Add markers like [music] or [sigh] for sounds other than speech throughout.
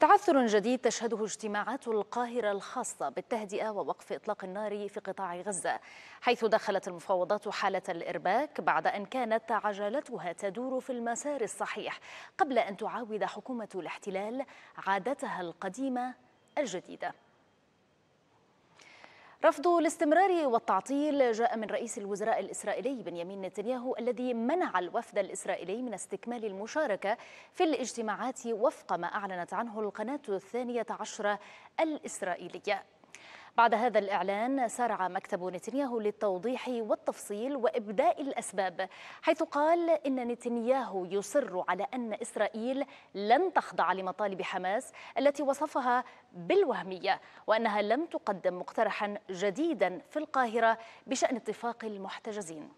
تعثر جديد تشهده اجتماعات القاهرة الخاصة بالتهدئة ووقف إطلاق النار في قطاع غزة حيث دخلت المفاوضات حالة الإرباك بعد أن كانت عجلتها تدور في المسار الصحيح قبل أن تعاود حكومة الاحتلال عادتها القديمة الجديدة رفض الاستمرار والتعطيل جاء من رئيس الوزراء الإسرائيلي بنيامين نتنياهو الذي منع الوفد الإسرائيلي من استكمال المشاركة في الاجتماعات وفق ما أعلنت عنه القناة الثانية عشرة الإسرائيلية بعد هذا الإعلان سارع مكتب نتنياهو للتوضيح والتفصيل وإبداء الأسباب حيث قال إن نتنياهو يصر على أن إسرائيل لن تخضع لمطالب حماس التي وصفها بالوهمية وأنها لم تقدم مقترحا جديدا في القاهرة بشأن اتفاق المحتجزين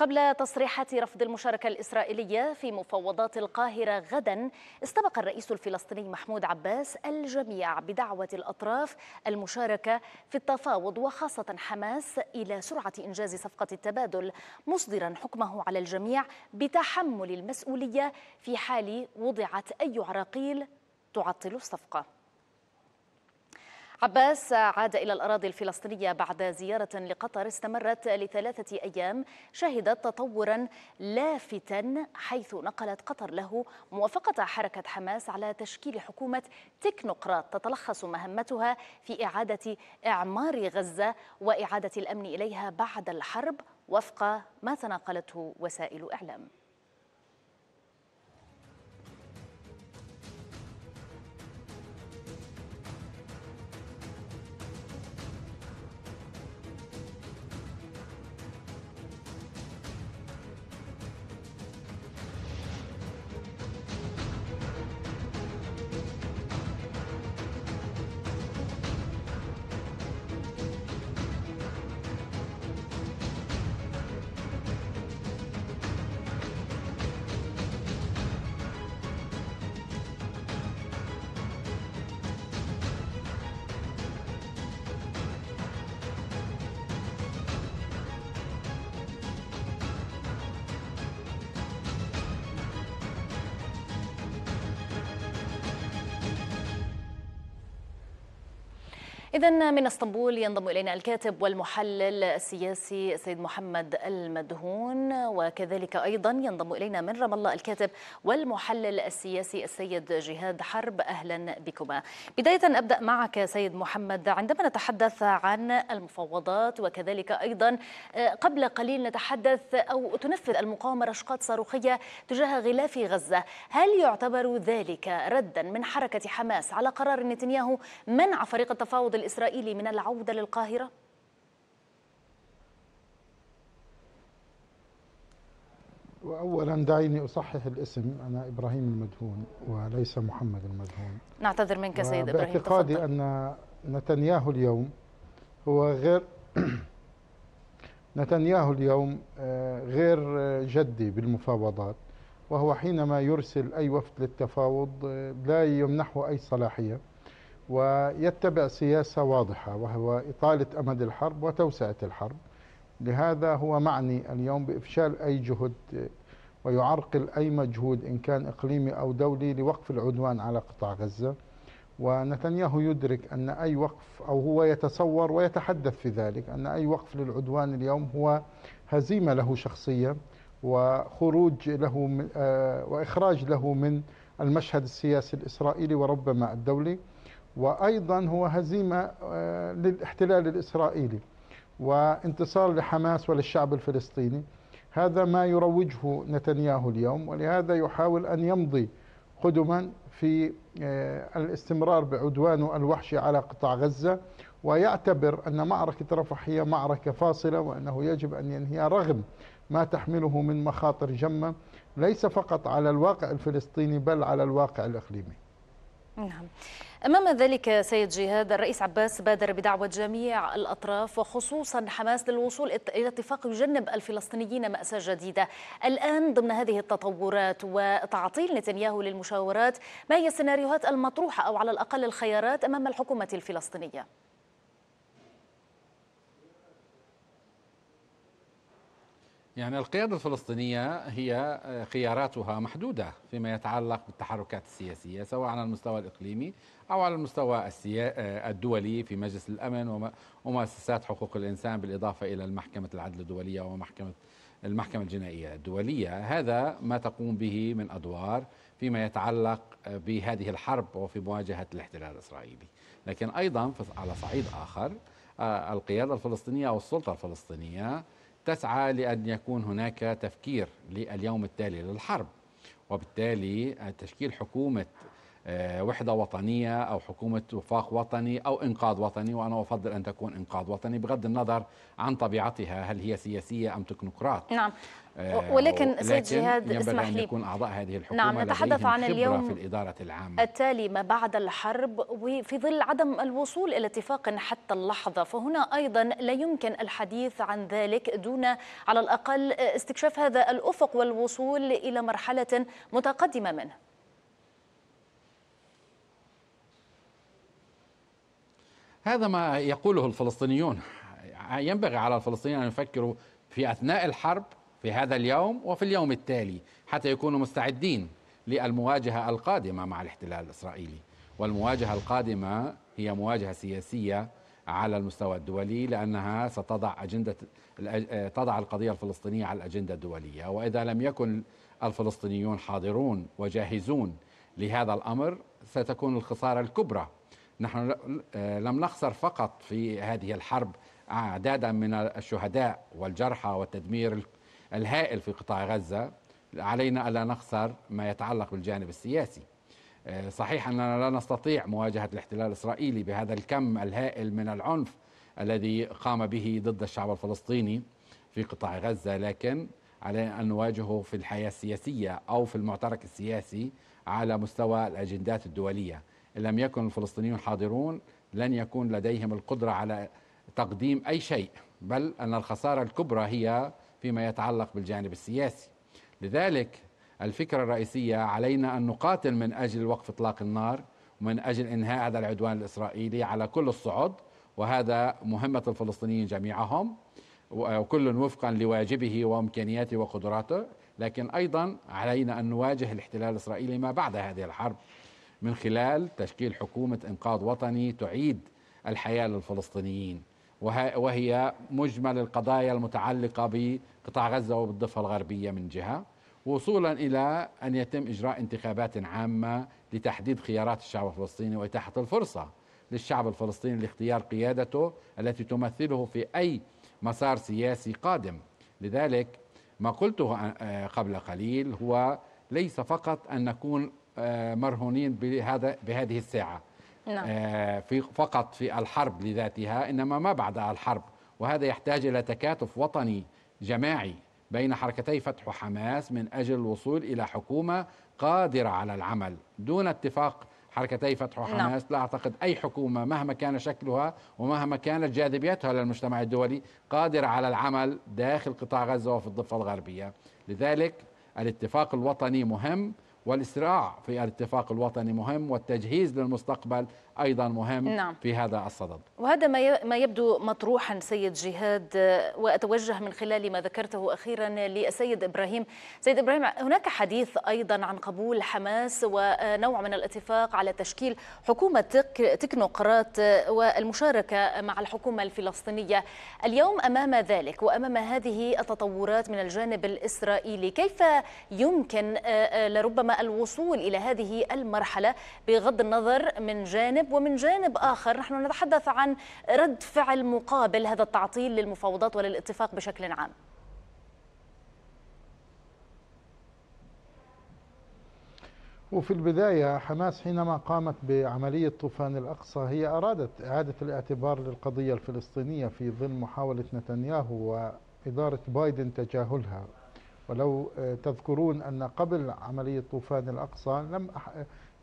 قبل تصريحات رفض المشاركة الإسرائيلية في مفوضات القاهرة غدا استبق الرئيس الفلسطيني محمود عباس الجميع بدعوة الأطراف المشاركة في التفاوض وخاصة حماس إلى سرعة إنجاز صفقة التبادل مصدرا حكمه على الجميع بتحمل المسؤولية في حال وضعت أي عراقيل تعطل الصفقة عباس عاد إلى الأراضي الفلسطينية بعد زيارة لقطر استمرت لثلاثة أيام شهدت تطورا لافتا حيث نقلت قطر له موافقة حركة حماس على تشكيل حكومة تكنوقراط تتلخص مهمتها في إعادة إعمار غزة وإعادة الأمن إليها بعد الحرب وفق ما تناقلته وسائل إعلام إذا من اسطنبول ينضم إلينا الكاتب والمحلل السياسي سيد محمد المدهون وكذلك أيضا ينضم إلينا من رام الله الكاتب والمحلل السياسي السيد جهاد حرب أهلا بكما بداية أبدأ معك سيد محمد عندما نتحدث عن المفاوضات وكذلك أيضا آه، قبل قليل نتحدث أو تنفذ المقاومة رشقات صاروخية تجاه غلاف غزة هل يعتبر ذلك ردا من حركة حماس على قرار نتنياهو منع فريق التفاوض الإسرائيلي من العودة للقاهرة؟ وأولا دعيني أصحح الاسم أنا إبراهيم المدهون وليس محمد المدهون نعتذر منك سيد إبراهيم باعتقادي أن نتنياهو اليوم هو غير [clears throat] نتنياهو اليوم آه، غير جدي بالمفاوضات وهو حينما يرسل أي وفد للتفاوض آه، لا يمنحه أي صلاحية ويتبع سياسة واضحة وهو إطالة أمد الحرب وتوسعة الحرب لهذا هو معني اليوم بإفشال أي جهد ويعرقل أي مجهود إن كان إقليمي أو دولي لوقف العدوان على قطاع غزة ونتنياهو يدرك أن أي وقف أو هو يتصور ويتحدث في ذلك أن أي وقف للعدوان اليوم هو هزيمة له شخصية وخروج له آه، وإخراج له من المشهد السياسي الإسرائيلي وربما الدولي وأيضا هو هزيمة آه، للاحتلال الإسرائيلي وانتصار لحماس وللشعب الفلسطيني هذا ما يروجه نتنياهو اليوم ولهذا يحاول أن يمضي قدما في آه، الاستمرار بعدوانه الوحشي على قطاع غزة ويعتبر أن معركة رفح هي معركة فاصلة وأنه يجب أن ينهيها رغم ما تحمله من مخاطر جمة ليس فقط على الواقع الفلسطيني بل على الواقع الإقليمي نعم أمام ذلك سيد جهاد الرئيس عباس بادر بدعوة جميع الأطراف وخصوصا حماس للوصول إلى اتفاق يجنب الفلسطينيين مأساة جديدة الآن ضمن هذه التطورات وتعطيل نتنياهو للمشاورات ما هي السيناريوهات المطروحة أو على الأقل الخيارات أمام الحكومة الفلسطينية؟ يعني القيادة الفلسطينية هي آه، خياراتها محدودة فيما يتعلق بالتحركات السياسية سواء على المستوى الإقليمي أو على المستوى آه، الدولي في مجلس الأمن ومؤسسات حقوق الإنسان بالإضافة إلى المحكمة العدل الدولية ومحكمة المحكمة الجنائية الدولية هذا ما تقوم به من أدوار فيما يتعلق آه، بهذه الحرب وفي مواجهة الاحتلال الإسرائيلي لكن أيضا على صعيد آخر القيادة الفلسطينية أو السلطة الفلسطينية تسعى لأن يكون هناك تفكير لليوم التالي للحرب وبالتالي تشكيل حكومة آه، وحدة وطنية أو حكومة وفاق وطني أو إنقاذ وطني وأنا أفضل أن تكون إنقاذ وطني بغض النظر عن طبيعتها هل هي سياسية أم تكنوقراط نعم آه، ولكن سيد جهاد اسمح لي يكون اعضاء هذه الحكومه نعم نتحدث عن اليوم في الاداره العامه التالي ما بعد الحرب وفي ظل عدم الوصول الى اتفاق حتى اللحظه فهنا ايضا لا يمكن الحديث عن ذلك دون على الاقل استكشاف هذا الافق والوصول الى مرحله متقدمه منه هذا ما يقوله الفلسطينيون ينبغي على الفلسطينيين ان يفكروا في اثناء الحرب في هذا اليوم وفي اليوم التالي حتى يكونوا مستعدين للمواجهة القادمة مع الاحتلال الإسرائيلي والمواجهة القادمة هي مواجهة سياسية على المستوى الدولي لأنها ستضع أجندة آه، تضع القضية الفلسطينية على الأجندة الدولية وإذا لم يكن الفلسطينيون حاضرون وجاهزون لهذا الأمر ستكون الخسارة الكبرى نحن آه، لم نخسر فقط في هذه الحرب أعدادا من الشهداء والجرحى والتدمير الهائل في قطاع غزة علينا ألا نخسر ما يتعلق بالجانب السياسي آه، صحيح أننا لا نستطيع مواجهة الاحتلال الإسرائيلي بهذا الكم الهائل من العنف الذي قام به ضد الشعب الفلسطيني في قطاع غزة لكن علينا أن نواجهه في الحياة السياسية أو في المعترك السياسي على مستوى الأجندات الدولية إن لم يكن الفلسطينيون حاضرون لن يكون لديهم القدرة على تقديم أي شيء بل أن الخسارة الكبرى هي فيما يتعلق بالجانب السياسي لذلك الفكرة الرئيسية علينا أن نقاتل من أجل وقف إطلاق النار ومن أجل إنهاء هذا العدوان الإسرائيلي على كل الصعد وهذا مهمة الفلسطينيين جميعهم وكل وفقا لواجبه وامكانياته وقدراته لكن ايضا علينا ان نواجه الاحتلال الاسرائيلي ما بعد هذه الحرب من خلال تشكيل حكومه انقاذ وطني تعيد الحياه للفلسطينيين وهي مجمل القضايا المتعلقة بقطاع غزة وبالضفة الغربية من جهة وصولا إلى أن يتم إجراء انتخابات عامة لتحديد خيارات الشعب الفلسطيني وإتاحة الفرصة للشعب الفلسطيني لاختيار قيادته التي تمثله في أي مسار سياسي قادم لذلك ما قلته آه، قبل قليل هو ليس فقط أن نكون آه، مرهونين بهذا بهذه الساعة نعم. آه، في فقط في الحرب لذاتها إنما ما بعد الحرب وهذا يحتاج إلى تكاتف وطني جماعي بين حركتي فتح وحماس من أجل الوصول إلى حكومة قادرة على العمل دون اتفاق حركتي فتح وحماس نعم. لا. لا أعتقد أي حكومة مهما كان شكلها ومهما كانت جاذبيتها للمجتمع الدولي قادرة على العمل داخل قطاع غزة وفي الضفة الغربية لذلك الاتفاق الوطني مهم والإسراع في الاتفاق الوطني مهم والتجهيز للمستقبل أيضا مهم نعم. في هذا الصدد وهذا ما ما يبدو مطروحا سيد جهاد وأتوجه من خلال ما ذكرته أخيرا للسيد إبراهيم سيد إبراهيم هناك حديث أيضا عن قبول حماس ونوع من الاتفاق على تشكيل حكومة تكنوقراط والمشاركة مع الحكومة الفلسطينية اليوم أمام ذلك وأمام هذه التطورات من الجانب الإسرائيلي كيف يمكن آه، آه، لربما الوصول إلى هذه المرحلة بغض النظر من جانب ومن جانب آخر نحن نتحدث عن رد فعل مقابل هذا التعطيل للمفاوضات وللاتفاق بشكل عام وفي البداية حماس حينما قامت بعملية طوفان الأقصى هي أرادت إعادة الاعتبار للقضية الفلسطينية في ظل محاولة نتنياهو وإدارة بايدن تجاهلها ولو آه، تذكرون أن قبل عملية طوفان الأقصى لم أح...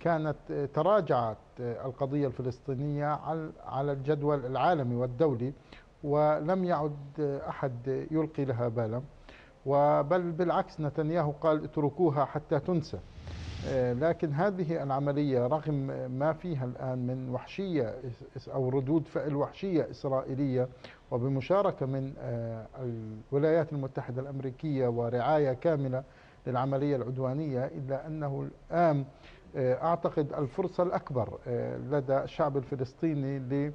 كانت آه، تراجعت آه، القضية الفلسطينية على الجدول العالمي والدولي ولم يعد آه، أحد يلقي لها بالا وبل بالعكس نتنياهو قال اتركوها حتى تنسى لكن هذه العملية رغم ما فيها الآن من وحشية أو ردود فعل وحشية إسرائيلية وبمشاركة من الولايات المتحدة الأمريكية ورعاية كاملة للعملية العدوانية إلا أنه الآن آه، أعتقد الفرصة الأكبر آه، لدى الشعب الفلسطيني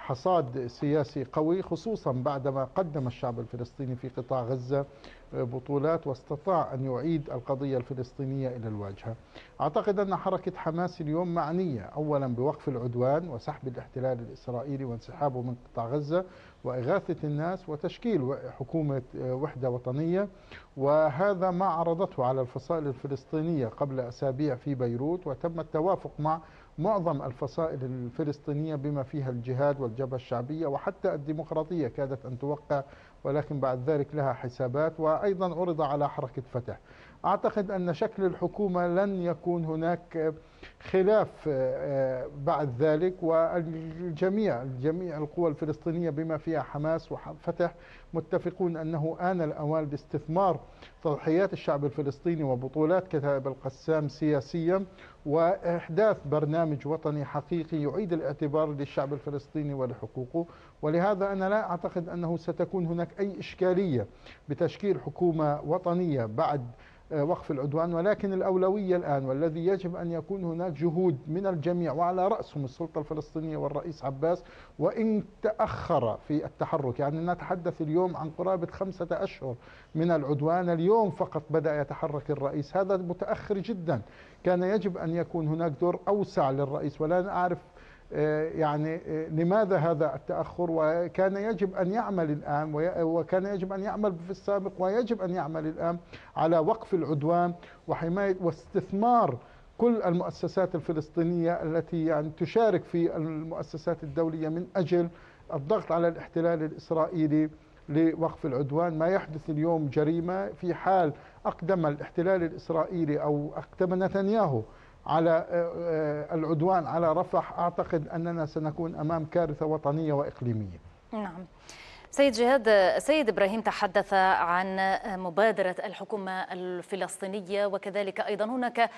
لحصاد سياسي قوي خصوصا بعدما قدم الشعب الفلسطيني في قطاع غزة بطولات واستطاع أن يعيد القضية الفلسطينية إلى الواجهة أعتقد أن حركة حماس اليوم معنية أولا بوقف العدوان وسحب الاحتلال الإسرائيلي وانسحابه من قطاع غزة وإغاثة الناس وتشكيل حكومة آه، وحدة وطنية وهذا ما عرضته على الفصائل الفلسطينية قبل أسابيع في بيروت وتم التوافق مع معظم الفصائل الفلسطينية بما فيها الجهاد والجبهة الشعبية وحتى الديمقراطية كادت أن توقع ولكن بعد ذلك لها حسابات وأيضا عرض على حركة فتح أعتقد أن شكل الحكومة لن يكون هناك خلاف آه، بعد ذلك والجميع جميع القوى الفلسطينية بما فيها حماس وفتح متفقون أنه آن الأوان لاستثمار تضحيات الشعب الفلسطيني وبطولات كتاب القسام سياسيا وإحداث برنامج وطني حقيقي يعيد الاعتبار للشعب الفلسطيني ولحقوقه ولهذا أنا لا أعتقد أنه ستكون هناك أي إشكالية بتشكيل حكومة وطنية بعد آه، وقف العدوان ولكن الأولوية الآن والذي يجب أن يكون هناك جهود من الجميع وعلى رأسهم السلطة الفلسطينية والرئيس عباس وإن تأخر في التحرك يعني نتحدث اليوم عن قرابة خمسة أشهر من العدوان اليوم فقط بدأ يتحرك الرئيس هذا متأخر جدا كان يجب أن يكون هناك دور أوسع للرئيس ولا أعرف آه، يعني آه، لماذا هذا التأخر وكان يجب أن يعمل الآن وكان يجب أن يعمل في السابق ويجب أن يعمل الآن على وقف العدوان وحماية واستثمار كل المؤسسات الفلسطينية التي يعني تشارك في المؤسسات الدولية من أجل الضغط على الاحتلال الإسرائيلي لوقف العدوان ما يحدث اليوم جريمة في حال أقدم الاحتلال الإسرائيلي أو أقدم نتنياهو على آه، آه، العدوان على رفح أعتقد أننا سنكون أمام كارثة وطنية وإقليمية نعم سيد جهاد سيد ابراهيم تحدث عن مبادره الحكومه الفلسطينيه وكذلك ايضا هناك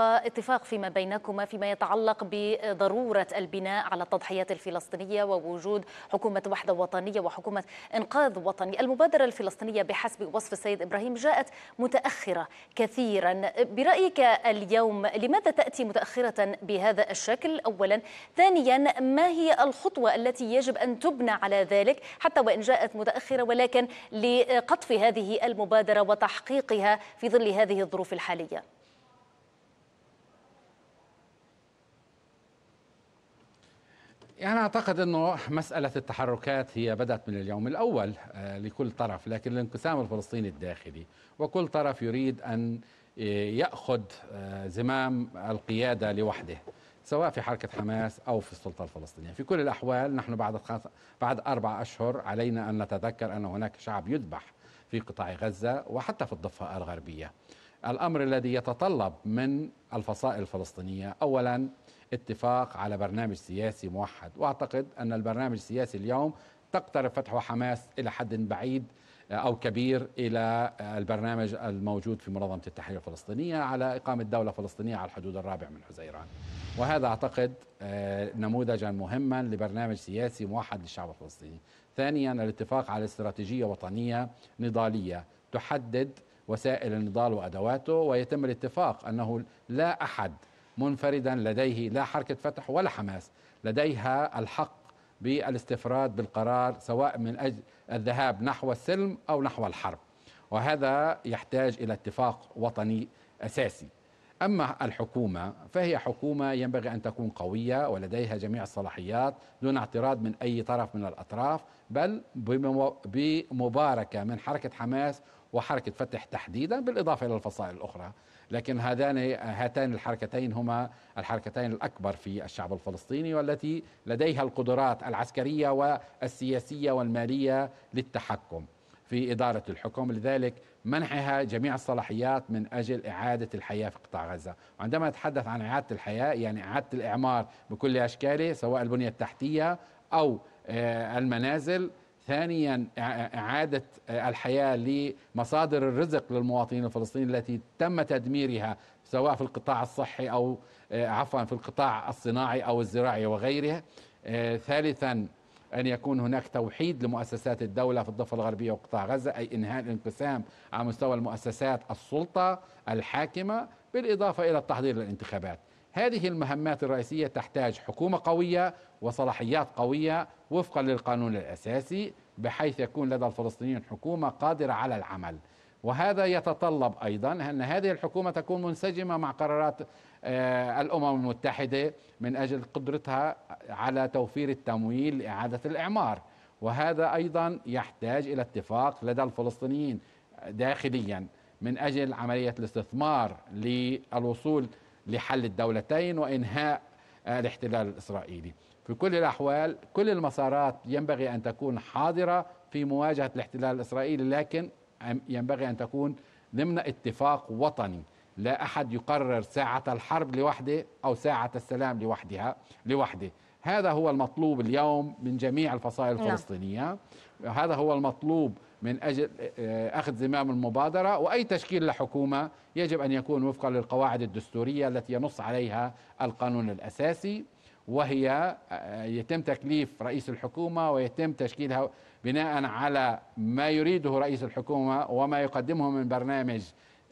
اتفاق فيما بينكما فيما يتعلق بضروره البناء على التضحيات الفلسطينيه ووجود حكومه وحده وطنيه وحكومه انقاذ وطني، المبادره الفلسطينيه بحسب وصف السيد ابراهيم جاءت متاخره كثيرا، برايك اليوم لماذا تاتي متاخره بهذا الشكل اولا؟ ثانيا ما هي الخطوه التي يجب ان تبنى على ذلك حتى وإن جاءت متأخرة ولكن لقطف هذه المبادرة وتحقيقها في ظل هذه الظروف الحالية يعني أعتقد أنه مسألة التحركات هي بدأت من اليوم الأول آه، لكل طرف لكن الانقسام الفلسطيني الداخلي وكل طرف يريد أن آه، يأخذ آه، زمام القيادة لوحده سواء في حركة حماس أو في السلطة الفلسطينية في كل الأحوال نحن بعد بعد أربع أشهر علينا أن نتذكر أن هناك شعب يذبح في قطاع غزة وحتى في الضفة الغربية الأمر الذي يتطلب من الفصائل الفلسطينية أولا اتفاق على برنامج سياسي موحد وأعتقد أن البرنامج السياسي اليوم تقترب فتح حماس إلى حد بعيد أو كبير إلى آه، البرنامج الموجود في منظمة التحرير الفلسطينية على إقامة دولة فلسطينية على الحدود الرابع من حزيران وهذا أعتقد آه، نموذجا مهما لبرنامج سياسي موحد للشعب الفلسطيني ثانيا الاتفاق على استراتيجية وطنية نضالية تحدد وسائل النضال وأدواته ويتم الاتفاق أنه لا أحد منفردا لديه لا حركة فتح ولا حماس لديها الحق بالاستفراد بالقرار سواء من اجل الذهاب نحو السلم او نحو الحرب وهذا يحتاج الى اتفاق وطني اساسي أما الحكومة فهي حكومة ينبغي أن تكون قوية ولديها جميع الصلاحيات دون اعتراض من أي طرف من الأطراف بل بمباركة من حركة حماس وحركة فتح تحديدا بالإضافة إلى الفصائل الأخرى لكن هذان هاتان الحركتين هما الحركتين الأكبر في الشعب الفلسطيني والتي لديها القدرات العسكرية والسياسية والمالية للتحكم في إدارة الحكم لذلك منحها جميع الصلاحيات من أجل إعادة الحياة في قطاع غزة وعندما أتحدث عن إعادة الحياة يعني إعادة الإعمار بكل أشكاله سواء البنية التحتية أو آه، المنازل ثانيا إعادة آه، الحياة لمصادر الرزق للمواطنين الفلسطينيين التي تم تدميرها سواء في القطاع الصحي أو آه، عفوا في القطاع الصناعي أو الزراعي وغيره ثالثا أن يكون هناك توحيد لمؤسسات الدولة في الضفة الغربية وقطاع غزة أي إنهاء الانقسام على مستوى المؤسسات السلطة الحاكمة بالإضافة إلى التحضير للانتخابات هذه المهمات الرئيسية تحتاج حكومة قوية وصلاحيات قوية وفقا للقانون الأساسي بحيث يكون لدى الفلسطينيين حكومة قادرة على العمل وهذا يتطلب أيضا أن هذه الحكومة تكون منسجمة مع قرارات آه، الامم المتحده من اجل قدرتها على توفير التمويل لاعاده الاعمار وهذا ايضا يحتاج الى اتفاق لدى الفلسطينيين داخليا من اجل عمليه الاستثمار للوصول لحل الدولتين وانهاء الاحتلال الاسرائيلي. في كل الاحوال كل المسارات ينبغي ان تكون حاضره في مواجهه الاحتلال الاسرائيلي لكن ينبغي ان تكون ضمن اتفاق وطني. لا أحد يقرر ساعة الحرب لوحده أو ساعة السلام لوحدها لوحده هذا هو المطلوب اليوم من جميع الفصائل نعم. الفلسطينية هذا هو المطلوب من أجل آه، أخذ زمام المبادرة وأي تشكيل لحكومة يجب أن يكون وفقا للقواعد الدستورية التي ينص عليها القانون الأساسي وهي آه، يتم تكليف رئيس الحكومة ويتم تشكيلها بناء على ما يريده رئيس الحكومة وما يقدمه من برنامج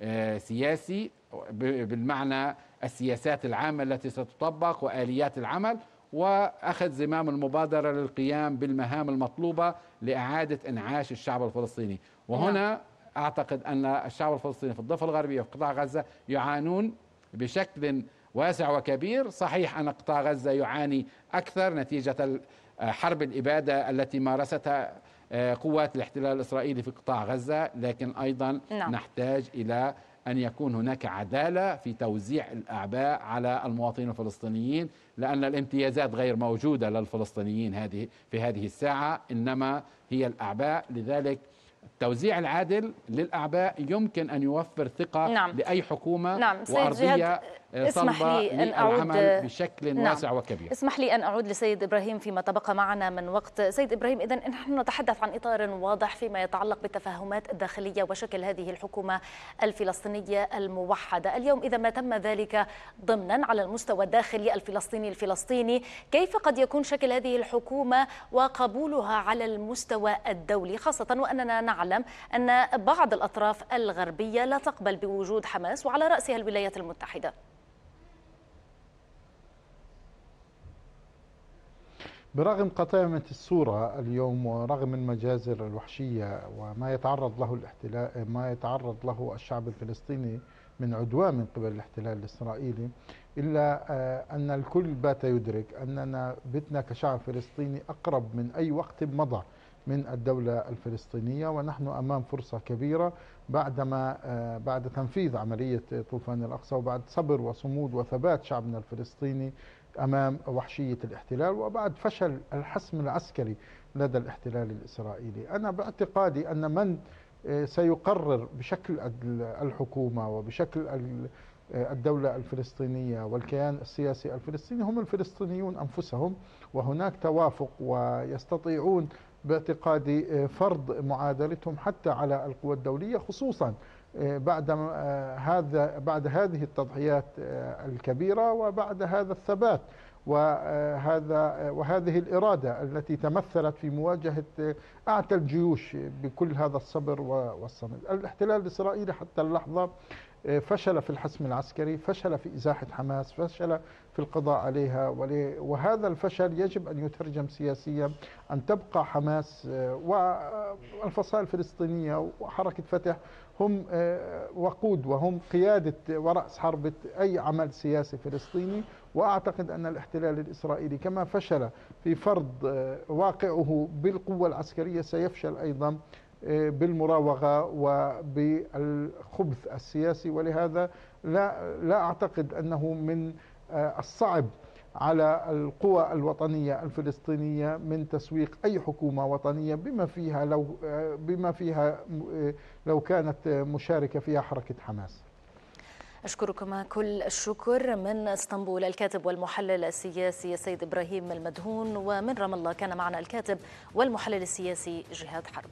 آه، سياسي بالمعنى السياسات العامة التي ستطبق وآليات العمل وأخذ زمام المبادرة للقيام بالمهام المطلوبة لإعادة إنعاش الشعب الفلسطيني وهنا نعم. أعتقد أن الشعب الفلسطيني في الضفة الغربية وفي قطاع غزة يعانون بشكل واسع وكبير صحيح أن قطاع غزة يعاني أكثر نتيجة آه، حرب الإبادة التي مارستها آه، قوات الاحتلال الإسرائيلي في قطاع غزة لكن أيضا نعم. نحتاج إلى أن يكون هناك عدالة في توزيع الأعباء على المواطنين الفلسطينيين لأن الامتيازات غير موجودة للفلسطينيين هذه في هذه الساعة إنما هي الأعباء لذلك التوزيع العادل للأعباء يمكن أن يوفر ثقة نعم. لأي حكومة نعم. وأرضية إيه، اسمح لي أن أعود بشكل نعم واسع وكبير اسمح لي أن أعود لسيد إبراهيم فيما تبقى معنا من وقت سيد إبراهيم إذا نحن نتحدث عن إطار واضح فيما يتعلق بالتفاهمات الداخلية وشكل هذه الحكومة الفلسطينية الموحدة اليوم إذا ما تم ذلك ضمنا على المستوى الداخلي الفلسطيني الفلسطيني كيف قد يكون شكل هذه الحكومة وقبولها على المستوى الدولي خاصة وأننا نعلم أن بعض الأطراف الغربية لا تقبل بوجود حماس وعلى رأسها الولايات المتحدة برغم قطامة الصورة اليوم ورغم المجازر الوحشية وما يتعرض له الاحتلال ما يتعرض له الشعب الفلسطيني من عدوان من قبل الاحتلال الإسرائيلي إلا آه، أن الكل بات يدرك أننا بتنا كشعب فلسطيني أقرب من أي وقت مضى من الدولة الفلسطينية ونحن أمام فرصة كبيرة بعدما آه، بعد تنفيذ عملية طوفان الأقصى وبعد صبر وصمود وثبات شعبنا الفلسطيني أمام وحشية الاحتلال وبعد فشل الحسم العسكري لدى الاحتلال الإسرائيلي أنا باعتقادي أن من آه، سيقرر بشكل الحكومة وبشكل آه، الدولة الفلسطينية والكيان السياسي الفلسطيني هم الفلسطينيون أنفسهم وهناك توافق ويستطيعون باعتقادي آه، فرض معادلتهم حتى على القوى الدولية خصوصا آه، بعد آه، هذا بعد هذه التضحيات الكبيرة وبعد هذا الثبات وهذا وهذه الإرادة التي تمثلت في مواجهة أعتى الجيوش بكل هذا الصبر والصمد الاحتلال الإسرائيلي حتى اللحظة آه، فشل في الحسم العسكري فشل في إزاحة حماس فشل في القضاء عليها وهذا الفشل يجب أن يترجم سياسيا أن تبقى حماس آه، والفصائل الفلسطينية وحركة فتح هم آه، وقود وهم قيادة ورأس حربة أي عمل سياسي فلسطيني وأعتقد أن الاحتلال الإسرائيلي كما فشل في فرض واقعه بالقوة العسكرية سيفشل أيضا بالمراوغة وبالخبث السياسي ولهذا لا, لا أعتقد أنه من آه، الصعب على القوى الوطنية الفلسطينية من تسويق أي حكومة وطنية بما فيها لو آه، بما فيها آه، لو كانت مشاركة فيها حركة حماس. اشكركما كل الشكر من اسطنبول الكاتب والمحلل السياسي سيد إبراهيم المدهون ومن رام الله كان معنا الكاتب والمحلل السياسي جهاد حرب